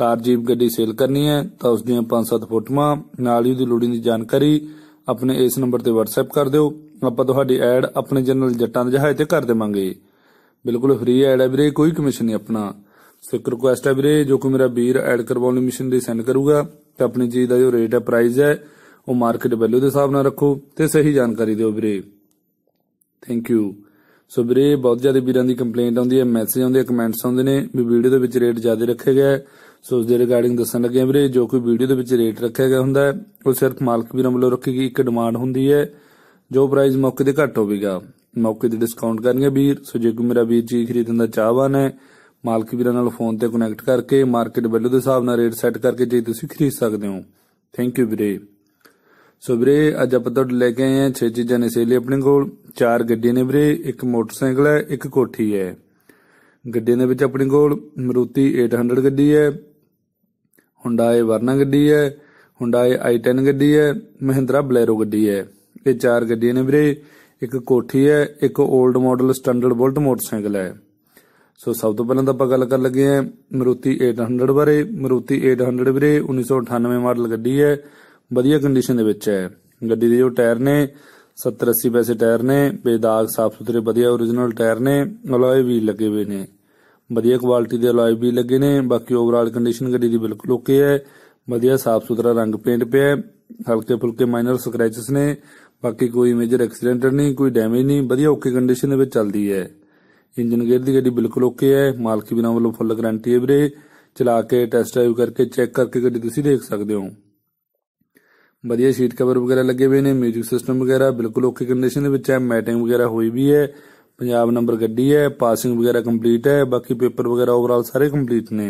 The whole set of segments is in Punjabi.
ਕਾਰ ਜੀਪ ਗੱਡੀ ਸੇਲ ਕਰਨੀ ਹੈ ਤਾਂ ਉਸ ਦੀਆਂ 5-7 ਫੋਟੋਆਂ ਨਾਲ ਹੀ ਉਹਦੀ ਲੋੜੀਂਦੀ ਜਾਣਕਾਰੀ ਆਪਣੇ ਇਸ ਨੰਬਰ ਤੇ WhatsApp ਕਰ ਦਿਓ ਆਪਾਂ ਤੁਹਾਡੀ ਐਡ ਆਪਣੇ ਜਨਰਲ ਜੱਟਾਂ ਦੇ ਜਹਾਜ਼ ਤੇ ਕਰ ਦੇਵਾਂਗੇ ਬਿਲਕੁਲ ਫ੍ਰੀ ਐਡ ਹੈ ਵੀਰੇ ਕੋਈ ਕਮਿਸ਼ਨ ਨਹੀਂ ਆਪਣਾ ਸਿਕ ਰਿਕੁਐਸਟ ਹੈ ਵੀਰੇ ਜੋ ਕੋ ਮੇਰਾ ਵੀਰ ਐਡ ਕਰਵਾਉਣ ਲਈ ਮਿਸ਼ਨ ਦੇ ਸੈਂਡ ਕਰੂਗਾ ਤੇ ਆਪਣੀ ਚੀਜ਼ ਦਾ ਜੋ ਰੇਟ ਹੈ ਪ੍ਰਾਈਸ ਹੈ ਉਹ ਮਾਰਕੀਟ ਵੈਲਿਊ ਦੇ ਹਿਸਾਬ ਨਾਲ ਰੱਖੋ ਤੇ ਸਹੀ ਜਾਣਕਾਰੀ ਦਿਓ ਵੀਰੇ ਥੈਂਕ ਯੂ ਸੋ ਵੀਰੇ ਬਹੁਤ ਜ਼ਿਆਦਾ ਵੀਰਾਂ ਦੀ ਕੰਪਲੇਂਟ ਆਉਂਦੀ ਹੈ ਮੈਸੇਜ ਆਉਂਦੇ ਕਮੈਂਟਸ ਆਉਂਦੇ ਨੇ ਵੀ ਵੀਡੀਓ ਦੇ ਵਿੱਚ ਰੇਟ ਜ਼ਿਆਦਾ ਰੱਖੇ ਗਏ ਸੋ ਉਸ ਦੇ ਰਿਗਾਰਡਿੰਗ ਦੱਸਣ ਲੱਗੇ ਵੀਰੇ ਜੋ ਕੋਈ ਵੀਡੀਓ ਦੇ ਵਿੱਚ ਰੇਟ ਰੱਖਿਆ ਗਿਆ ਹੁੰਦਾ ਹੈ ਉਹ ਸਿਰਫ ਮਾਲਕ ਵੀਰਾਂ ਵੱਲੋਂ ਰੱਖੀ ਗਈ ਇੱਕ ਡਿਮਾਂਡ ਹੁੰਦੀ ਹੈ ਜੋ ਪ੍ਰਾਈਸ ਮੌਕੇ ਤੇ ਘੱਟ ਹੋਵੇਗਾ ਮੌਕੇ ਤੇ ਡਿਸਕਾਊਂਟ ਕਰਨਗੇ ਵੀਰ ਸੋ ਜੇ ਕੋਈ ਮੇਰਾ ਵੀਰ ਜੀ ਖਰੀਦਣ ਦਾ ਚਾਹਵਾਨ ਹੈ ਮਾਲਕ ਵੀਰਾਂ ਨਾਲ ਫੋਨ ਤੇ ਕਨੈਕਟ ਕਰਕੇ ਮਾਰਕੀਟ ਵੈਲਿਊ ਦੇ ਹਿਸਾਬ ਨਾਲ ਰੇਟ ਸੈੱਟ ਕਰਕੇ ਜੇ ਤੁਸੀਂ ਖਰੀਦ ਸਕਦੇ ਹੋ ਥੈਂਕ ਯੂ ਵੀਰੇ ਸੋ ਵੀਰੇ ਅੱਜ ਆਪਾਂ ਤੁਹਾਡੇ ਲੈ ਕੇ ਆਏ ਹਾਂ ਛੇ ਚੀਜ਼ਾਂ ਨੇ ਸੇਲੇ ਆਪਣੇ ਕੋਲ ਚਾਰ ਗੱਡੀਆਂ ਨੇ ਵੀਰੇ ਇੱਕ ਮੋਟਰਸਾਈਕਲ ਹੈ ਇੱਕ ਕੋਠੀ ਹੈ ਗੱਡੀਆਂ ਦੇ ਵਿੱਚ ਆਪਣੇ ਕੋਲ ਮਰੂਤੀ 800 ਗੱਡੀ ਹੈ ਹੁੰਡਾਈ ਵਰਨਾ ਗੱਡੀ ਹੈ ਹੁੰਡਾਈ i10 ਗੱਡੀ ਹੈ ਮਹਿੰਦਰਾ ਬਲੇਰੋ ਗੱਡੀ ਹੈ ਇਹ ਚਾਰ ਗੱਡੀਆਂ ਨੇ ਵੀਰੇ ਇੱਕ ਕੋਠੀ ਹੈ ਇੱਕ old model standard bullet motorcycle ਹੈ ਸੋ ਸਭ ਤੋਂ ਪਹਿਲਾਂ ਤਾਂ ਆਪਾਂ ਗੱਲ ਕਰਨ ਲੱਗੇ ਆ ਮਰੂਤੀ 800 ਬਾਰੇ ਮਰੂਤੀ 800 ਵੀਰੇ 1998 ਮਾਡਲ ਗੱਡੀ ਹੈ ਵਧੀਆ ਕੰਡੀਸ਼ਨ ਦੇ ਵਿੱਚ ਹੈ ਗੱਡੀ ਦੇ ਜੋ ਟਾਇਰ ਨੇ 70 80 ਪੈਸੇ ਟਾਇਰ ਨੇ ਬੇਦਾਗ ਸਾਫ ਸੁਥਰੇ ਵਧੀਆ origignal ਟਾਇਰ ਨੇ ਅਲੋਏ ਵੀ ਲੱਗੇ ਹੋਏ ਨੇ ਵਧੀਆ ਕੁਆਲਿਟੀ ਦੇ ਅਲੋਏ ਵੀ ਲੱਗੇ ਨੇ ਬਾਕੀ ਓਵਰਆਲ ਕੰਡੀਸ਼ਨ ਗੱਡੀ ਦੀ ਬਿਲਕੁਲ ਓਕੇ ਹੈ ਵਧੀਆ ਸਾਫ ਸੁਥਰਾ ਰੰਗ ਪੇਂਟ ਪਿਆ ਹੈ ਹਲਕੇ ਫੁਲਕੇ ਮਾਈਨਰ ਸਕ੍ਰੈਚਸ ਨੇ ਬਾਕੀ ਕੋਈ ਮੇਜਰ ਐਕਸੀਡੈਂਟ ਨਹੀਂ ਕੋਈ ਡੈਮੇਜ ਨਹੀਂ ਵਧੀਆ ਓਕੇ ਕੰਡੀਸ਼ਨ ਦੇ ਵਿੱਚ ਚੱਲਦੀ ਹੈ ਇੰਜਨ ਗੇਅਰ ਦੀ ਗੱਡੀ ਬਿਲਕੁਲ ਓਕੇ ਹੈ ਮਾਲਕੀ ਬਿਨਾਂ ਵੱਲੋਂ ਫੁੱਲ ਗਾਰੰਟੀ ਹੈ ਵੀਰੇ ਚਲਾ ਕੇ ਟੈਸਟ ਡਰਾਈਵ ਕਰਕੇ ਚੈੱਕ ਕਰਕੇ ਗੱਡੀ ਤੁਸੀਂ ਦੇਖ ਸਕਦੇ ਹੋ ਵਧੀਆ ਸੀਟ ਕਵਰ ਵਗੈਰਾ ਲੱਗੇ ਹੋਏ ਨੇ 뮤직 ਸਿਸਟਮ ਵਗੈਰਾ ਬਿਲਕੁਲ ਓਕੇ ਕੰਡੀਸ਼ਨ ਦੇ ਵਿੱਚ ਹੈ ਮੈਟਿੰਗ ਵਗੈਰਾ ਹੋਈ ਵੀ ਹੈ ਪੰਜਾਬ ਨੰਬਰ ਗੱਡੀ ਹੈ ਪਾਸਿੰਗ ਵਗੈਰਾ ਕੰਪਲੀਟ ਹੈ ਬਾਕੀ ਪੇਪਰ ਵਗੈਰਾ ਓਵਰਆਲ ਸਾਰੇ ਕੰਪਲੀਟ ਨੇ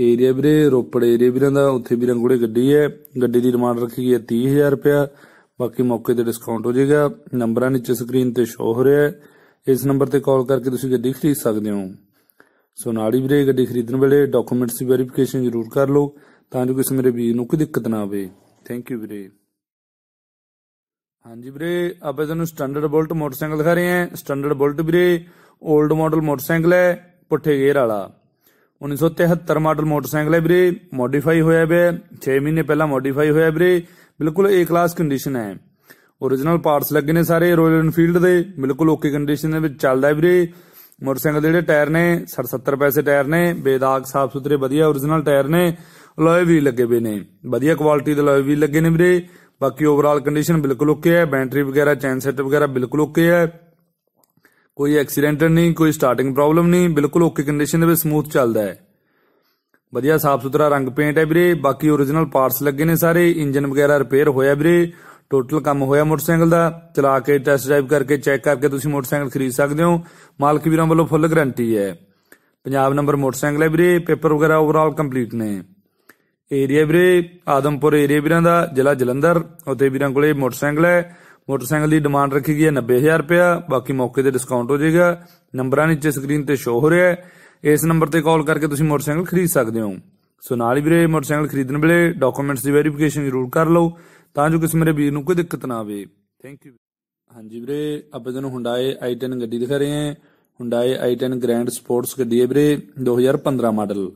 ਏਰੀਆ ਵੀਰੇ ਰੋਪੜ ਏਰੀਆ ਵੀਰਾਂ ਦਾ ਉੱਥੇ ਵੀਰਾਂ ਕੋਲੇ ਗੱਡੀ ਹੈ ਗੱਡੀ ਦੀ ਡਿਮਾਂਡ ਰੱਖੀ ਗਈ ਹੈ 30000 ਰੁਪਿਆ ਬਾਕੀ ਮੌਕੇ ਤੇ ਡਿਸਕਾਊਂਟ ਹੋ ਜਾਏਗਾ ਨੰਬਰਾਂ ਨੀਚੇ ਸਕਰੀਨ ਤੇ ਸ਼ੋ ਹੋ ਰਿਹਾ ਹੈ ਇਸ ਨੰਬਰ ਤੇ ਕਾਲ ਕਰਕੇ ਤੁਸੀਂ ਗੱਡੀ ਖਰੀਦ ਸਕਦੇ ਹੋ ਸੋ ਨਾਲ ਹੀ ਵੀਰੇ ਗੱਡੀ ਖਰੀਦਣ ਵੇਲੇ ਡਾਕੂਮੈਂਟਸ ਦੀ ਵੈਰੀਫਿਕੇਸ਼ਨ ਜ਼ਰੂਰ ਕਰ ਲਓ ਤਾਂ ਜੋ ਕਿਸੇ ਮੇਰੇ ਵੀਰ ਨੂੰ ਕੋਈ ਦਿੱਕਤ ਨਾ ਆਵੇ ਥੈਂਕ ਯੂ ਵੀਰੇ ਹਾਂਜੀ ਵੀਰੇ ਆਪਾਂ ਤੁਹਾਨੂੰ ਸਟੈਂਡਰਡ ਬੁਲਟ ਮੋਟਰਸਾਈਕਲ ਦਿਖਾ ਰਹੇ ਹਾਂ ਸਟੈਂਡਰਡ ਬੁਲਟ ਵੀਰੇ 올ਡ ਮਾਡਲ ਮੋਟਰਸਾਈਕਲ ਹੈ ਪੁੱਠੇ ਗੇਅਰ ਵਾਲਾ 1973 ਮਾਡਲ ਮੋਟਰਸਾਈਕਲ ਹੈ ਵੀਰੇ ਮੋਡੀਫਾਈ ਹੋਇਆ ਵੇ 6 ਮਹੀਨੇ ਪਹਿਲਾਂ ਮੋਡੀਫਾਈ ਹੋਇਆ ਵੀਰੇ ਬਿਲਕੁਲ A ਕਲਾਸ ਕੰਡੀਸ਼ਨ ਹੈ origignal ਪਾਰਟਸ ਲੱਗੇ ਨੇ ਸਾਰੇ ਰਾਇਲ ਇਨਫੀਲਡ ਦੇ ਬਿਲਕੁਲ ਓਕੇ ਕੰਡੀਸ਼ਨ ਦੇ ਵਿੱਚ ਚੱਲਦਾ ਹੈ ਵੀਰੇ ਮੋਟਰਸਾਈਕਲ ਦੇ ਜਿਹੜੇ ਟਾਇਰ ਨੇ 70 ਪੈਸੇ ਟਾਇਰ ਨੇ ਬੇਦਾਗ ਸਾਫ ਸੁਥਰੇ ਵਧੀਆ origignal ਟਾਇਰ ਨੇ ਅਲੋਏ ਵੀ ਲੱਗੇ ਹੋਏ ਨੇ ਵਧੀਆ ਕੁਆਲਿਟੀ ਦੇ ਅਲੋਏ ਵੀ ਲੱਗੇ ਨੇ ਵੀਰੇ बाकी ओवरऑल कंडीशन बिल्कुल ओके है बैटरी वगैरह चैन सेट वगैरह बिल्कुल ओके है कोई एक्सीडेंट नहीं कोई स्टार्टिंग प्रॉब्लम नहीं बिल्कुल ओके ਕੰਡੀਸ਼ਨ ਵਿੱਚ ਸਮੂਥ ਚੱਲਦਾ ਹੈ ਵਧੀਆ ਸਾਫ ਸੁਥਰਾ ਰੰਗ ਪੇਂਟ ਹੈ ਵੀਰੇ ਬਾਕੀ origignal ਪਾਰਟਸ ਲੱਗੇ ਨੇ ਸਾਰੇ ਇੰਜਨ ਵਗੈਰਾ ਰਿਪੇਅਰ ਹੋਇਆ ਵੀਰੇ ਟੋਟਲ ਕੰਮ ਹੋਇਆ ਮੋਟਰਸਾਈਕਲ ਦਾ ਚਲਾ ਕੇ ਟੈਸਟ ਡਰਾਈਵ ਕਰਕੇ ਚੈੱਕ ਕਰਕੇ ਤੁਸੀਂ ਮੋਟਰਸਾਈਕਲ ਖਰੀਦ ਸਕਦੇ ਹੋ ਮਾਲਕ ਵੀਰਾਂ ਵੱਲੋਂ ਫੁੱਲ ਗਾਰੰਟੀ ਹੈ ਪੰਜਾਬ ਨੰਬਰ ਮੋਟਰਸਾਈਕਲ ਹੈ ਵੀਰੇ ਪੇਪਰ ਵਗੈਰਾ ਓਵਰਆਲ ਕੰਪਲੀਟ ਨੇ ਏਰੀਆ ਵੀਰੇ ਆਦਮਪੁਰ ਏਰੀਆ ਵੀਰਾਂ ਦਾ ਜ਼ਿਲ੍ਹਾ ਜਲੰਧਰ ਉੱਥੇ ਵੀਰਾਂ ਕੋਲੇ ਮੋਟਰਸਾਈਕਲ ਹੈ ਮੋਟਰਸਾਈਕਲ ਦੀ ਡਿਮਾਂਡ ਰੱਖੀ ਗਈ ਹੈ 90000 ਰੁਪਿਆ ਬਾਕੀ ਮੌਕੇ ਤੇ ਡਿਸਕਾਊਂਟ ਹੋ ਜਾਏਗਾ ਨੰਬਰਾਂ ਨੀਚੇ ਸਕਰੀਨ ਤੇ ਸ਼ੋ ਹੋ ਰਿਹਾ ਹੈ ਇਸ ਨੰਬਰ ਤੇ ਕਾਲ ਕਰਕੇ ਤੁਸੀਂ ਮੋਟਰਸਾਈਕਲ ਖਰੀਦ ਸਕਦੇ ਹੋ ਸੋ ਨਾਲ ਹੀ ਵੀਰੇ ਮੋਟਰਸਾਈਕਲ ਖਰੀਦਣ ਵੇਲੇ ਡਾਕੂਮੈਂਟਸ ਦੀ ਵੈਰੀਫਿਕੇਸ਼ਨ ਜ਼ਰੂਰ ਕਰ ਲਓ ਤਾਂ ਜੋ ਕਿਸੇ ਮੇਰੇ ਵੀਰ ਨੂੰ ਕੋਈ ਦਿੱਕਤ ਨਾ ਆਵੇ ਥੈਂਕ ਯੂ ਹਾਂਜੀ ਵੀਰੇ ਆਪਾਂ ਤੁਹਾਨੂੰ ਹੁੰਡਾਏ i10 ਗੱਡੀ ਦਿਖਾ ਰਹੇ ਹਾਂ ਹੁੰਡਾਏ i10 ਗ੍ਰੈਂਡ ਸਪੋਰਟਸ ਗੱਡੀ ਹੈ ਵੀਰੇ 2015 ਮਾਡਲ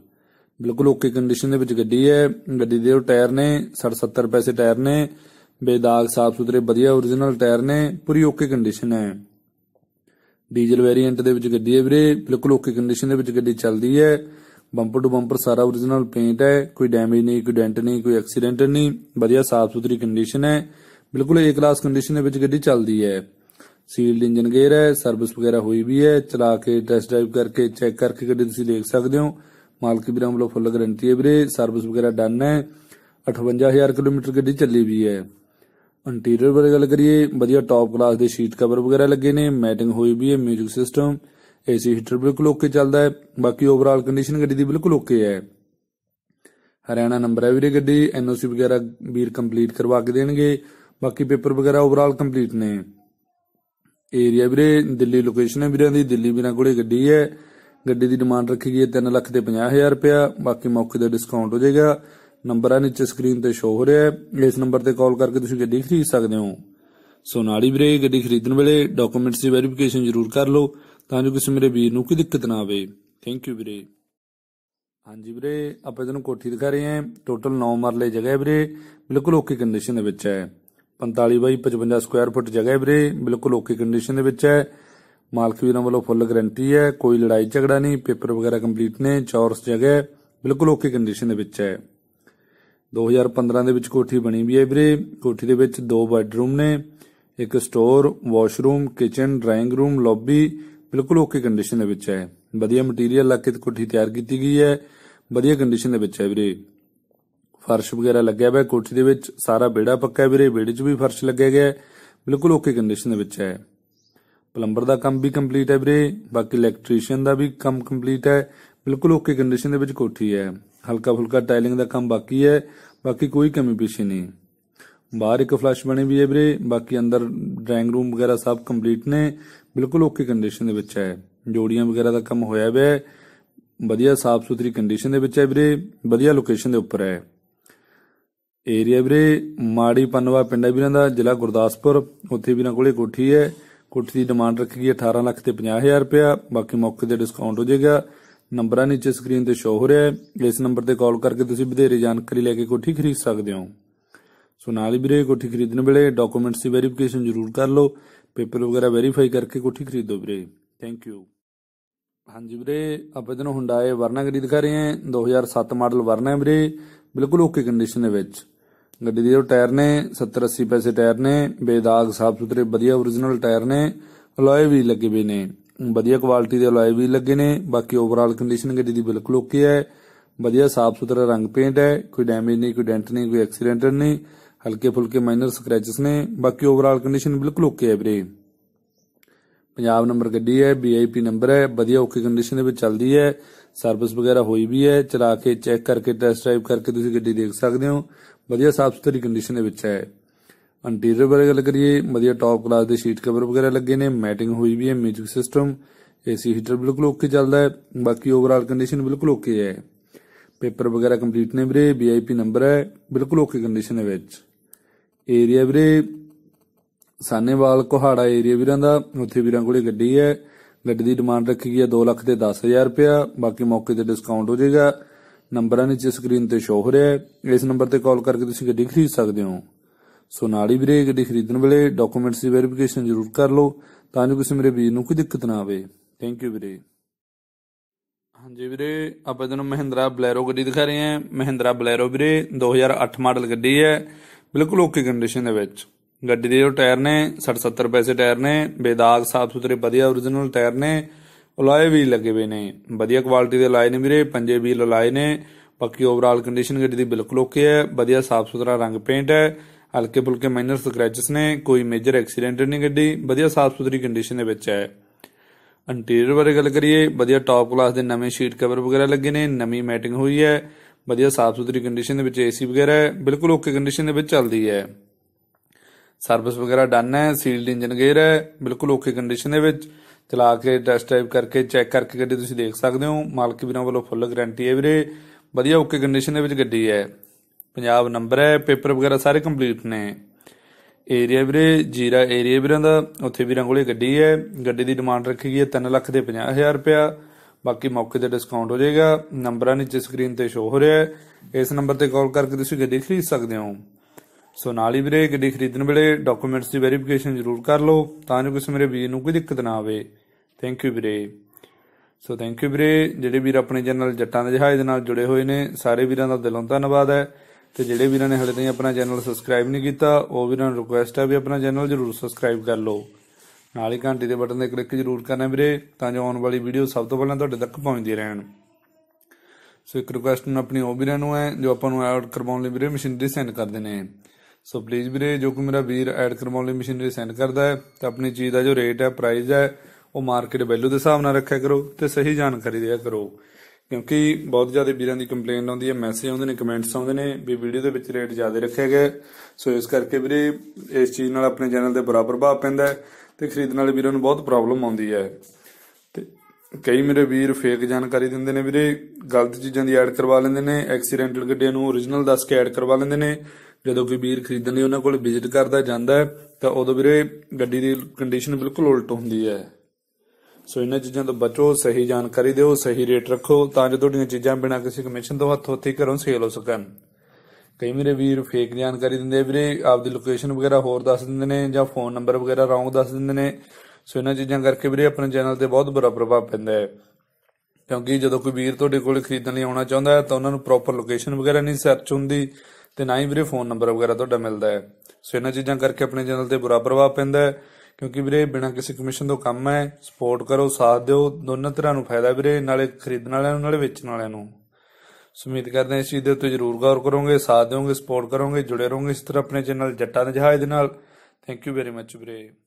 ਬਿਲਕੁਲ ਓਕੇ ਕੰਡੀਸ਼ਨ ਦੇ ਵਿੱਚ ਗੱਡੀ ਹੈ ਗੱਡੀ ਦੇ ਟਾਇਰ ਨੇ 60 70 ਪੈਸੇ ਟਾਇਰ ਨੇ ਬੇਦਾਗ ਸਾਫ ਸੁਥਰੇ ਵਧੀਆ origignal ਟਾਇਰ ਨੇ ਪੂਰੀ ਓਕੇ ਕੰਡੀਸ਼ਨ ਹੈ ਡੀਜ਼ਲ ਵੇਰੀਐਂਟ ਦੇ ਵਿੱਚ ਗੱਡੀ ਹੈ ਵੀਰੇ ਬਿਲਕੁਲ ਓਕੇ ਕੰਡੀਸ਼ਨ ਦੇ ਵਿੱਚ ਗੱਡੀ ਚੱਲਦੀ ਹੈ ਬੰਪਰ ਟੂ ਬੰਪਰ ਸਾਰਾ origignal ਪੇਂਟ ਹੈ ਕੋਈ ਡੈਮੇਜ ਨਹੀਂ ਕੋਈ ਡੈਂਟ ਨਹੀਂ ਕੋਈ ਐਕਸੀਡੈਂਟ ਨਹੀਂ ਵਧੀਆ ਸਾਫ ਸੁਥਰੀ ਕੰਡੀਸ਼ਨ ਹੈ ਬਿਲਕੁਲ ਏ ਕਲਾਸ ਕੰਡੀਸ਼ਨ ਦੇ ਵਿੱਚ ਗੱਡੀ ਚੱਲਦੀ ਹੈ ਸੀਲਡ ਇੰਜਨ ਗੇਅਰ ਹੈ ਸਰਵਿਸ ਵਗੈਰਾ ਹੋਈ ਵੀ ਹੈ ਚਲਾ ਕੇ ਟੈਸਟ ਡਰਾਈਵ ਕਰਕੇ ਚੈੱਕ ਕਰਕੇ ਗੱਡੀ ਤੁਸੀਂ ਦੇਖ ਸਕਦੇ ਹੋ ਮਾਲਕ ਵੀਰਾਂ ਵੱਲੋਂ ਫੁੱਲ ਗਰੰਟੀ ਹੈ ਵੀਰੇ ਸਰਵਿਸ ਵਗੈਰਾ ਡਨ ਹੈ 58000 ਕਿਲੋਮੀਟਰ ਗੱਡੀ ਚੱਲੀ ਵੀ ਹੈ ਇੰਟੀਰੀਅਰ ਬਾਰੇ ਗੱਲ ਕਰੀਏ ਵਧੀਆ ਟਾਪ ਕਲਾਸ ਦੇ ਸ਼ੀਟ ਕਵਰ ਵਗੈਰਾ ਲੱਗੇ ਨੇ ਮੈਟਿੰਗ ਹੋਈ ਵੀ ਹੈ ਮਿਊਜ਼ਿਕ ਸਿਸਟਮ ਏਸੀ ਹੀਟਰ ਬਿਲਕੁਲ ਓਕੇ ਚੱਲਦਾ ਹੈ ਬਾਕੀ ਓਵਰਆਲ ਕੰਡੀਸ਼ਨ ਗੱਡੀ ਦੀ ਬਿਲਕੁਲ ਓਕੇ ਹੈ ਹਰਿਆਣਾ ਨੰਬਰ ਹੈ ਵੀਰੇ ਗੱਡੀ ਐਨਓਸੀ ਵਗੈਰਾ ਵੀਰ ਕੰਪਲੀਟ ਕਰਵਾ ਕੇ ਦੇਣਗੇ ਬਾਕੀ ਪੇਪਰ ਵਗੈਰਾ ਓਵਰਆਲ ਕੰਪਲੀਟ ਨੇ ਏਰੀਆ ਵੀਰੇ ਦਿੱਲੀ ਲੋਕੇਸ਼ਨ ਹੈ ਵੀਰਾਂ ਦੀ ਦਿੱਲੀ ਵੀਰਾਂ ਕੋਲੇ ਗੱਡੀ ਹੈ ਗੱਡੀ ਦੀ ਡਿਮਾਂਡ ਰੱਖੀ ਗਈ ਹੈ 3 ਲੱਖ ਤੇ 50000 ਰੁਪਇਆ ਬਾਕੀ ਮੌਕੇ ਦਾ ਡਿਸਕਾਊਂਟ ਹੋ ਜਾਏਗਾ ਨੰਬਰ ਆ ਨੀਚੇ ਸਕਰੀਨ ਤੇ ਸ਼ੋ ਹੋ ਰਿਹਾ ਹੈ ਇਸ ਨੰਬਰ ਤੇ ਕਾਲ ਕਰਕੇ ਤੁਸੀਂ ਗੱਡੀ ਖਰੀਦ ਸਕਦੇ ਹੋ ਸੋ ਨਾਲੀ ਵੀਰੇ ਗੱਡੀ ਖਰੀਦਣ ਵੇਲੇ ਡਾਕੂਮੈਂਟਸ ਦੀ ਵੈਰੀਫਿਕੇਸ਼ਨ ਜ਼ਰੂਰ ਕਰ ਲਓ ਤਾਂ ਜੋ ਕਿਸੇ ਮੇਰੇ ਵੀਰ ਨੂੰ ਕੋਈ ਦਿੱਕਤ ਨਾ ਆਵੇ ਥੈਂਕ ਯੂ ਵੀਰੇ ਹਾਂਜੀ ਵੀਰੇ ਆਪਾਂ ਇਹਨੂੰ ਕੋਠੀ ਦਿਖਾ ਰਹੇ ਹਾਂ ਟੋਟਲ 9 ਮਰਲੇ ਜਗ੍ਹਾ ਹੈ ਵੀਰੇ ਬਿਲਕੁਲ ਓਕੇ ਕੰਡੀਸ਼ਨ ਦੇ ਵਿੱਚ ਹੈ 45 ਬਾਈ 55 ਸਕੁਆਇਰ ਫੁੱਟ ਜਗ੍ਹਾ ਹੈ ਵੀਰੇ ਬਿਲਕੁਲ ਓਕੇ ਕੰਡੀਸ਼ਨ ਦੇ ਵਿੱਚ ਹੈ ਮਾਲਕ ਵੀਰਾਂ ਵੱਲੋਂ ਫੁੱਲ ਗਾਰੰਟੀ ਹੈ ਕੋਈ ਲੜਾਈ ਝਗੜਾ ਨਹੀਂ ਪੇਪਰ ਵਗੈਰਾ ਕੰਪਲੀਟ ਨੇ ਚੌਰਸ ਜਗ੍ਹਾ ਬਿਲਕੁਲ ਓਕੇ ਕੰਡੀਸ਼ਨ ਦੇ ਵਿੱਚ ਹੈ 2015 ਦੇ ਵਿੱਚ ਕੋਠੀ ਬਣੀ ਵੀ ਹੈ ਵੀਰੇ ਕੋਠੀ ਦੇ ਵਿੱਚ ਦੋ ਬੈਡਰੂਮ ਨੇ ਇੱਕ store washroom kitchen drawing room lobby ਬਿਲਕੁਲ ਓਕੇ ਕੰਡੀਸ਼ਨ ਦੇ ਵਿੱਚ ਹੈ ਵਧੀਆ ਮਟੀਰੀਅਲ ਲਾ ਕੇ ਕੋਠੀ ਤਿਆਰ ਕੀਤੀ ਗਈ ਹੈ ਵਧੀਆ ਕੰਡੀਸ਼ਨ ਦੇ ਵਿੱਚ ਹੈ ਵੀਰੇ ਫਰਸ਼ ਵਗੈਰਾ ਲੱਗਿਆ ਹੋਇਆ ਕੋਠੀ ਦੇ ਵਿੱਚ ਸਾਰਾ ਵਿਹੜਾ ਪੱਕਾ ਹੈ ਵੀਰੇ ਵਿਹੜੇ 'ਚ ਵੀ ਫਰਸ਼ ਲੱਗਿਆ ਗਿਆ ਬਿਲਕੁਲ ਓਕੇ ਕੰਡੀਸ਼ਨ ਦੇ ਵਿੱਚ ਹੈ ਪਲੰਬਰ ਦਾ ਕੰਮ ਵੀ ਕੰਪਲੀਟ ਹੈ ਵੀਰੇ ਬਾਕੀ ਇਲੈਕਟ੍ਰੀਸ਼ੀਅਨ ਦਾ ਵੀ ਕੰਮ ਕੰਪਲੀਟ ਹੈ ਬਿਲਕੁਲ ਓਕੇ ਕੰਡੀਸ਼ਨ ਦੇ ਵਿੱਚ ਕੋਠੀ ਹੈ ਹਲਕਾ ਫੁਲਕਾ ਟਾਈਲਿੰਗ ਦਾ ਕੰਮ ਬਾਕੀ ਹੈ ਬਾਕੀ ਕੋਈ ਕਮੀ ਪੇਸ਼ੀ ਨਹੀਂ ਬਾਹਰ ਇੱਕ ਫਲਸ਼ ਬਣੀ ਵੀ ਹੈ ਵੀਰੇ ਬਾਕੀ ਅੰਦਰ ਡਰਾਇੰਗ ਰੂਮ ਵਗੈਰਾ ਸਭ ਕੰਪਲੀਟ ਨੇ ਬਿਲਕੁਲ ਓਕੇ ਕੰਡੀਸ਼ਨ ਦੇ ਵਿੱਚ ਹੈ ਜੋੜੀਆਂ ਵਗੈਰਾ ਦਾ ਕੰਮ ਹੋਇਆ ਹੋਇਆ ਹੈ ਵਧੀਆ ਸਾਫ ਸੁਥਰੀ ਕੰਡੀਸ਼ਨ ਦੇ ਵਿੱਚ ਹੈ ਵੀਰੇ ਵਧੀਆ ਲੋਕੇਸ਼ਨ ਦੇ ਉੱਪਰ ਹੈ ਏਰੀਆ ਵੀਰੇ ਮਾੜੀ ਪਨਵਾ ਪਿੰਡਾ ਵੀਰਾਂ ਦਾ ਜ਼ਿਲ੍ਹਾ ਗੁਰਦਾਸਪੁਰ ਉੱਥੇ ਵੀਰਾਂ ਕੋਲੇ ਕੋਠੀ ਹੈ ਕੋਠੀ ਦੀ ਡਿਮਾਂਡ ਰੱਖੀ ਗਈ 18 ਲੱਖ ਤੇ 50000 ਰੁਪਇਆ ਬਾਕੀ ਮੌਕੇ ਤੇ ਡਿਸਕਾਊਂਟ ਹੋ ਜਾਏਗਾ ਨੰਬਰਾਂ ਨੀਚੇ ਸਕਰੀਨ ਤੇ ਸ਼ੋ ਹੋ ਰਿਹਾ ਹੈ ਇਸ ਨੰਬਰ ਤੇ ਕਾਲ ਕਰਕੇ ਤੁਸੀਂ ਵਧੇਰੇ ਜਾਣਕਾਰੀ ਲੈ ਕੇ ਕੋਠੀ ਖਰੀਦ ਸਕਦੇ ਹੋ ਸੋ ਨਾਲ ਹੀ ਵੀਰੇ ਕੋਠੀ ਖਰੀਦਣ ਵੇਲੇ ਡਾਕੂਮੈਂਟਸ ਦੀ ਵੈਰੀਫਿਕੇਸ਼ਨ ਜ਼ਰੂਰ ਕਰ ਲਓ ਪੇਪਰ ਵਗੈਰਾ ਵੈਰੀਫਾਈ ਕਰਕੇ ਕੋਠੀ ਖਰੀਦੋ ਵੀਰੇ ਥੈਂਕ ਯੂ ਹਾਂਜੀ ਵੀਰੇ ਆਪਾਂ ਜਦੋਂ ਹੁੰਡਾਏ ਵਰਨਾ ਖਰੀਦ ਕਰ ਰਹੇ ਹਾਂ 2007 ਮਾਡਲ ਵਰਨਾ ਹੈ ਵੀਰੇ ਬਿਲਕੁਲ ਓਕੇ ਕੰਡੀਸ਼ਨ ਦੇ ਵਿੱਚ ਗੱਡੀ ਦੇ ਟਾਇਰ ਨੇ 70 80 ਪੈਸੇ ਟਾਇਰ ਨੇ ਬੇਦਾਗ ਸਾਫ ਸੁਥਰੇ ਵਧੀਆ origignal ਟਾਇਰ ਨੇ ਅਲੋਏ ਵੀ ਲੱਗੇ ਹੋਏ ਨੇ ਵਧੀਆ ਕੁਆਲਿਟੀ ਦੇ ਅਲੋਏ ਵੀ ਲੱਗੇ ਨੇ ਬਾਕੀ ਓਵਰਆਲ ਕੰਡੀਸ਼ਨ ਗੱਡੀ ਦੀ ਬਿਲਕੁਲ ਓਕੇ ਹੈ ਵਧੀਆ ਸਾਫ ਸੁਥਰਾ ਰੰਗ ਪੇਂਟ ਹੈ ਕੋਈ ਡੈਮੇਜ ਨਹੀਂ ਕੋਈ ਡੈਂਟ ਨਹੀਂ ਕੋਈ ਐਕਸੀਡੈਂਟ ਨਹੀਂ ਹਲਕੇ ਫੁਲਕੇ ਮਾਈਨਰ ਸਕ੍ਰੈਚਸ ਨੇ ਬਾਕੀ ਓਵਰਆਲ ਕੰਡੀਸ਼ਨ ਬਿਲਕੁਲ ਓਕੇ ਹੈ ਵੀਰੇ ਪੰਜਾਬ ਨੰਬਰ ਗੱਡੀ ਹੈ ਵੀਆਈਪੀ ਨੰਬਰ ਹੈ ਵਧੀਆ ਓਕੇ ਕੰਡੀਸ਼ਨ ਦੇ ਵਿੱਚ ਚੱਲਦੀ ਹੈ ਸਰਵਿਸ ਵਗੈਰਾ ਹੋਈ ਵੀ ਹੈ ਚਲਾ ਕੇ ਚੈੱਕ ਕਰਕੇ ਟੈਸਟ ਡਰਾਈਵ ਕਰਕੇ ਤੁਸੀਂ ਗੱਡੀ ਦੇਖ ਸਕਦੇ ਹੋ ਵਧੀਆ ਸਾਫ ਸੁਥਰੀ ਕੰਡੀਸ਼ਨ ਦੇ ਵਿੱਚ ਹੈ ਇੰਟੀਰੀਅਰ ਬਾਰੇ ਗੱਲ ਕਰੀਏ ਵਧੀਆ ਟੌਪ ਕਲਾਸ ਦੇ ਸ਼ੀਟ ਕਵਰ ਵਗੈਰਾ ਲੱਗੇ ਨੇ ਮੈਟਿੰਗ ਹੋਈ ਵੀ ਹੈ ਮਿਊਜ਼ਿਕ ਸਿਸਟਮ ਏਸੀ ਹੀਟਰ ਬਿਲਕੁਲ ਓਕੇ ਚੱਲਦਾ ਹੈ ਬਾਕੀ ਓਵਰਆਲ ਕੰਡੀਸ਼ਨ ਬਿਲਕੁਲ ਓਕੇ ਹੈ ਪੇਪਰ ਵਗੈਰਾ ਕੰਪਲੀਟ ਨੇ ਵੀਰੇ ਵੀਆਈਪੀ ਨੰਬਰ ਹੈ ਬਿਲਕੁਲ ਓਕੇ ਕੰਡੀਸ਼ਨ ਦੇ ਵਿੱਚ ਏਰੀਆ ਵੀਰੇ ਸਾਨੇਵਾਲ ਕੋਹਾੜਾ ਏਰੀਆ ਵੀਰਾਂ ਦਾ ਉੱਥੇ ਵੀਰਾਂ ਕੋਲੇ ਗੱਡੀ ਹੈ ਗੱਡੀ ਦੀ ਡਿਮਾਂਡ ਰੱਖੀ ਗਈ ਹੈ 2 ਲੱਖ ਤੇ 10000 ਰੁਪਿਆ ਬਾਕੀ ਮੌਕੇ ਤੇ ਡਿਸਕਾਊਂਟ ਹੋ ਜਾਏਗਾ ਨੰਬਰਾਂ ਨੇ ਜਿਸ ਸਕਰੀਨ ਤੇ ਸ਼ੋ ਹੋ ਰਿਹਾ ਹੈ ਇਸ ਨੰਬਰ ਤੇ ਕਾਲ ਕਰਕੇ ਤੁਸੀਂ ਗੱਡੀ ਖਰੀਦ ਸਕਦੇ ਹੋ ਸੋ ਨਾਲ ਹੀ ਵੀਰੇ ਗੱਡੀ ਖਰੀਦਣ ਵੇਲੇ ਡਾਕੂਮੈਂਟਸ ਦੀ ਵੈਰੀਫਿਕੇਸ਼ਨ ਜ਼ਰੂਰ ਕਰ ਲਓ ਤਾਂ ਜੋ ਕਿਸੇ ਮੇਰੇ ਵੀਰ ਨੂੰ ਕੋਈ ਦਿੱਕਤ ਨਾ ਆਵੇ ਥੈਂਕ ਯੂ ਵੀਰੇ ਹਾਂਜੀ ਵੀਰੇ ਆਪਾਂ ਤੁਹਾਨੂੰ ਮਹਿੰਦਰਾ ਬਲੈਰੋ ਗੱਡੀ ਦਿਖਾ ਰਹੇ ਹਾਂ ਮਹਿੰਦਰਾ ਬਲੈਰੋ ਵੀਰੇ 2008 ਮਾਡਲ ਗੱਡੀ ਹੈ ਬਿਲਕੁਲ ਓਕੇ ਕੰਡੀਸ਼ਨ ਦੇ ਵਿੱਚ ਗੱਡੀ ਦੇ ਜੋ ਟਾਇਰ ਨੇ 60 70 ਪੈਸੇ ਟਾਇਰ ਨੇ ਬੇਦਾਗ ਸਾਫ ਸੁਥਰੇ ਵਧੀਆ origignal ਟਾਇਰ ਨੇ ਉਲਾਏ ਵੀ ਲੱਗੇ ਹੋਏ ਨੇ ਵਧੀਆ ਕੁਆਲਿਟੀ ਦੇ ਲਾਏ ਨੇ ਵੀਰੇ ਪੰਜੇ ਵੀ ਲਾਏ ਨੇ ਬਾਕੀ ਓਵਰਆਲ ਕੰਡੀਸ਼ਨ ਗੱਡੀ ਦੀ ਬਿਲਕੁਲ ਓਕੇ ਹੈ ਵਧੀਆ ਸਾਫ ਸੁਥਰਾ ਰੰਗ ਪੇਂਟ ਹੈ ਹਲਕੇ ਬੁਲਕੇ ਮਾਈਨਰ ਸਕ੍ਰੈਚਸ ਨੇ ਕੋਈ ਮੇਜਰ ਐਕਸੀਡੈਂਟ ਨਹੀਂ ਗੱਡੀ ਵਧੀਆ ਸਾਫ ਸੁਥਰੀ ਕੰਡੀਸ਼ਨ ਦੇ ਵਿੱਚ ਹੈ ਇੰਟੀਰੀਅਰ ਬਾਰੇ ਗੱਲ ਕਰੀਏ ਵਧੀਆ ਟਾਪ ਕਲਾਸ ਦੇ ਨਵੇਂ ਸ਼ੀਟ ਕਵਰ ਵਗੈਰਾ ਲੱਗੇ ਨੇ ਨਵੀਂ ਮੈਟਿੰਗ ਹੋਈ ਹੈ ਵਧੀਆ ਸਾਫ ਸੁਥਰੀ ਕੰਡੀਸ਼ਨ ਦੇ ਵਿੱਚ ਏਸੀ ਵਗੈਰਾ ਬਿਲਕੁਲ ਓਕੇ ਕੰਡੀਸ਼ਨ ਦੇ ਵਿੱਚ ਚੱਲਦੀ ਹੈ ਸਰਵਿਸ ਵਗੈਰਾ ਡਨ ਹੈ ਸੀਲਡ ਇੰਜਨ ਗੇਅਰ ਹੈ ਬਿਲਕੁਲ ਓਕੇ ਕੰਡੀਸ਼ਨ ਦੇ ਵਿੱਚ ਚਲਾ ਕੇ ਟੈਸਟ ਡਰਾਈਵ ਕਰਕੇ ਚੈੱਕ ਕਰਕੇ ਗੱਡੀ ਤੁਸੀਂ ਦੇਖ ਸਕਦੇ ਹੋ ਮਾਲਕ ਵੀਰਾਂ ਵੱਲੋਂ ਫੁੱਲ ਗਾਰੰਟੀ ਹੈ ਵੀਰੇ ਵਧੀਆ ਓਕੇ ਕੰਡੀਸ਼ਨ ਦੇ ਵਿੱਚ ਗੱਡੀ ਹੈ ਪੰਜਾਬ ਨੰਬਰ ਹੈ ਪੇਪਰ ਵਗੈਰਾ ਸਾਰੇ ਕੰਪਲੀਟ ਨੇ ਏਰੀਆ ਵੀਰੇ ਜੀਰਾ ਏਰੀਆ ਵੀਰਾਂ ਦਾ ਉੱਥੇ ਵੀਰਾਂ ਕੋਲੇ ਗੱਡੀ ਹੈ ਗੱਡੀ ਦੀ ਡਿਮਾਂਡ ਰੱਖੀ ਗਈ ਹੈ 3 ਲੱਖ ਦੇ 50000 ਰੁਪਇਆ ਬਾਕੀ ਮੌਕੇ ਤੇ ਡਿਸਕਾਊਂਟ ਹੋ ਜਾਏਗਾ ਨੰਬਰਾਂ ਨੀਚੇ ਸਕਰੀਨ ਤੇ ਸ਼ੋ ਹੋ ਰਿਹਾ ਹੈ ਇਸ ਨੰਬਰ ਤੇ ਕਾਲ ਕਰਕੇ ਤੁਸੀਂ ਗੱਡੀ ਖਰੀਦ ਸਕਦੇ ਹੋ ਸੋ ਨਾਲ ਹੀ ਵੀਰੇ ਗੱਡੀ ਖਰੀਦਣ ਵੇਲੇ ਡਾਕੂਮੈਂਟਸ ਦੀ ਵੈਰੀਫਿਕੇਸ਼ਨ ਜ਼ਰੂਰ ਕਰ ਲਓ ਤਾਂ ਜੋ ਕਿਸੇ ਮੇਰੇ ਵੀਰ ਨੂੰ ਕੋਈ ਦਿੱਕਤ ਨਾ ਆਵੇ ਥੈਂਕ ਯੂ ਵੀਰੇ ਸੋ ਥੈਂਕ ਯੂ ਵੀਰੇ ਜਿਹੜੇ ਵੀਰ ਆਪਣੇ ਚੈਨਲ ਜੱਟਾਂ ਦੇ ਜਹਾਜ਼ ਦੇ ਨਾਲ ਜੁੜੇ ਹੋਏ ਨੇ ਸਾਰੇ ਵੀਰਾਂ ਦਾ ਦਿਲੋਂ ਧੰਨਵਾਦ ਹੈ ਤੇ ਜਿਹੜੇ ਵੀਰਾਂ ਨੇ ਹਲੇ ਤਾਈਂ ਆਪਣਾ ਚੈਨਲ ਸਬਸਕ੍ਰਾਈਬ ਨਹੀਂ ਕੀਤਾ ਉਹ ਵੀਰਾਂ ਨੂੰ ਰਿਕੁਐਸਟ ਹੈ ਵੀ ਆਪਣਾ ਚੈਨਲ ਜ਼ਰੂਰ ਸਬਸਕ੍ਰਾਈਬ ਕਰ ਲਓ ਨਾਲ ਹੀ ਘੰਟੀ ਦੇ ਬਟਨ ਤੇ ਕਲਿੱਕ ਜ਼ਰੂਰ ਕਰਨਾ ਵੀਰੇ ਤਾਂ ਜੋ ਆਉਣ ਵਾਲੀ ਵੀਡੀਓ ਸਭ ਤੋਂ ਪਹਿਲਾਂ ਤੁਹਾਡੇ ਤੱਕ ਪਹੁੰਚਦੀ ਰਹਿਣ ਸੋ ਇੱਕ ਰਿਕੁਐਸਟ ਨੂੰ ਆਪਣੀ ਉਹ ਵੀਰਾਂ ਨੂੰ ਹੈ ਜੋ ਆਪਾਂ ਨੂੰ ਐਡ ਕਰਵਾਉਣ ਲਈ ਵੀਰੇ ਮਸ਼ੀਨਰੀ ਸੈਂਡ ਕਰਦੇ ਨੇ ਸੋ ਪਲੀਜ਼ ਵੀਰੇ ਜੋ ਕੋ ਮੇਰਾ ਵੀਰ ਐਡ ਕਰਵਾਉਣ ਲਈ ਮਸ਼ੀਨਰੀ ਸੈਂਡ ਕਰਦਾ ਹੈ ਤਾਂ ਆਪਣੀ ਚੀਜ਼ ਦਾ ਜੋ ਰੇਟ ਹੈ ਪ੍ਰਾਈਸ ਹੈ ਉਹ ਮਾਰਕੀਟ ਵੈਲਿਊ ਦੇ ਹਿਸਾਬ ਨਾਲ ਰੱਖਿਆ ਕਰੋ ਤੇ ਸਹੀ ਜਾਣਕਾਰੀ ਦਿਆ ਕਰੋ ਕਿਉਂਕਿ ਬਹੁਤ ਜ਼ਿਆਦਾ ਵੀਰਾਂ ਦੀ ਕੰਪਲੇਨ ਆਉਂਦੀ ਹੈ ਮੈਸੇਜ ਆਉਂਦੇ ਨੇ ਕਮੈਂਟਸ ਆਉਂਦੇ ਨੇ ਵੀ ਵੀਡੀਓ ਦੇ ਵਿੱਚ ਰੇਟ ਜ਼ਿਆਦਾ ਰੱਖਿਆ ਗਿਆ ਸੋ ਇਸ ਕਰਕੇ ਵੀਰੇ ਇਸ ਚੀਜ਼ ਨਾਲ ਆਪਣੇ ਚੈਨਲ ਤੇ ਬੁਰਾ ਪ੍ਰਭਾਵ ਪੈਂਦਾ ਹੈ ਤੇ ਖਰੀਦਣ ਵਾਲੇ ਵੀਰਾਂ ਨੂੰ ਬਹੁਤ ਪ੍ਰੋਬਲਮ ਆਉਂਦੀ ਹੈ ਤੇ ਕਈ ਮੇਰੇ ਵੀਰ ਫੇਕ ਜਾਣਕਾਰੀ ਦਿੰਦੇ ਨੇ ਵੀਰੇ ਗਲਤ ਚੀਜ਼ਾਂ ਦੀ ਐਡ ਕਰਵਾ ਲੈਂਦੇ ਨੇ ਐਕਸੀਡੈਂਟਲ ਗੱਡੀਆਂ ਨੂੰ origignal ਦੱਸ ਕੇ ਐਡ ਕਰਵਾ ਲੈਂਦੇ ਨੇ ਜਦੋਂ ਕੋਈ ਵੀਰ ਖਰੀਦਣ ਲਈ ਉਹਨਾਂ ਕੋਲ ਵਿਜ਼ਿਟ ਕਰਦਾ ਜਾਂਦਾ ਤਾਂ ਉਦੋਂ ਵੀਰੇ ਗੱਡੀ ਦੀ ਕੰਡੀਸ਼ਨ ਬਿਲਕੁਲ ਉਲਟ ਹੁੰਦੀ ਹੈ ਸੋ ਇਹਨਾਂ ਚੀਜ਼ਾਂ ਤੋਂ ਬਚੋ ਸਹੀ ਜਾਣਕਾਰੀ ਦਿਓ ਸਹੀ ਰੇਟ ਰੱਖੋ ਤਾਂ ਜੋ ਤੁਹਾਡੀਆਂ ਚੀਜ਼ਾਂ ਬਿਨਾਂ ਕਿਸੇ ਕਮਿਸ਼ਨ ਤੋਂ ਹੱਥੋਂ ਹੱਥੀ ਘਰੋਂ ਸੇਲ ਹੋ ਸਕਣ ਕਈ ਮੇਰੇ ਵੀਰ ਫੇਕ ਜਾਣਕਾਰੀ ਦਿੰਦੇ ਆ ਵੀਰੇ ਆਪਦੀ ਲੋਕੇਸ਼ਨ ਵਗੈਰਾ ਹੋਰ ਦੱਸ ਦਿੰਦੇ ਨੇ ਜਾਂ ਫੋਨ ਨੰਬਰ ਵਗੈਰਾ ਰੌਂਗ ਦੱਸ ਦਿੰਦੇ ਨੇ ਸੋ ਇਹਨਾਂ ਚੀਜ਼ਾਂ ਕਰਕੇ ਵੀਰੇ ਆਪਣੇ ਚੈਨਲ ਤੇ ਬਹੁਤ ਬੁਰਾ ਪ੍ਰਭਾਵ ਪੈਂਦਾ ਹੈ ਕਿਉਂਕਿ ਜਦੋਂ ਕੋਈ ਵੀਰ ਤੁਹਾਡੇ ਕੋਲ ਖਰੀਦਣ ਲਈ ਆਉਣਾ ਚਾਹੁੰਦਾ ਹੈ ਤਾਂ ਉਹਨਾਂ ਨੂੰ ਪ੍ਰੋਪਰ ਲੋਕੇਸ਼ਨ ਵਗੈਰਾ ਨਹੀਂ ਸਰਚ ਹੁੰਦੀ ਤੇ ਨਾ ਹੀ ਵੀਰੇ ਫੋਨ ਨੰਬਰ ਵਗੈਰਾ ਤੁਹਾਡਾ ਮਿਲਦਾ ਹੈ ਸੋ ਇਹਨਾਂ ਚੀਜ਼ਾਂ ਕਰਕੇ ਆਪਣੇ ਚੈਨਲ ਤੇ ਬੁਰਾ ਪ੍ਰਭਾਵ ਪੈਂਦਾ ਹੈ ਕਿਉਂਕਿ ਵੀਰੇ ਬਿਨਾਂ ਕਿਸੇ ਕਮਿਸ਼ਨ ਤੋਂ ਕੰਮ ਹੈ ਸਪੋਰਟ ਕਰੋ ਸਾਥ ਦਿਓ ਦੋਨਾਂ ਤਰ੍ਹਾਂ ਨੂੰ ਫਾਇਦਾ ਵੀਰੇ ਨਾਲੇ ਖਰੀਦਣ ਵਾਲਿਆਂ ਨੂੰ ਨਾਲੇ ਵੇਚਣ ਵਾਲਿਆਂ ਨੂੰ ਸੁਮੀਤ ਕਰਦੇ ਹਾਂ ਇਸ ਚੀਜ਼ ਦੇ ਉੱਤੇ ਜ਼ਰੂਰ ਗੌਰ ਕਰੋਗੇ ਸਾਥ ਦਿਓਗੇ ਸਪੋਰਟ ਕਰੋਗੇ ਜੁੜੇ ਰਹੋਗੇ ਇਸ ਤਰ੍ਹਾਂ ਆਪਣੇ ਚੈਨਲ ਜੱਟਾਂ ਦੇ ਜਹਾਜ਼ ਦੇ ਨਾਲ ਥੈਂਕ ਯੂ ਵੈਰੀ ਮੱਚ ਵੀਰੇ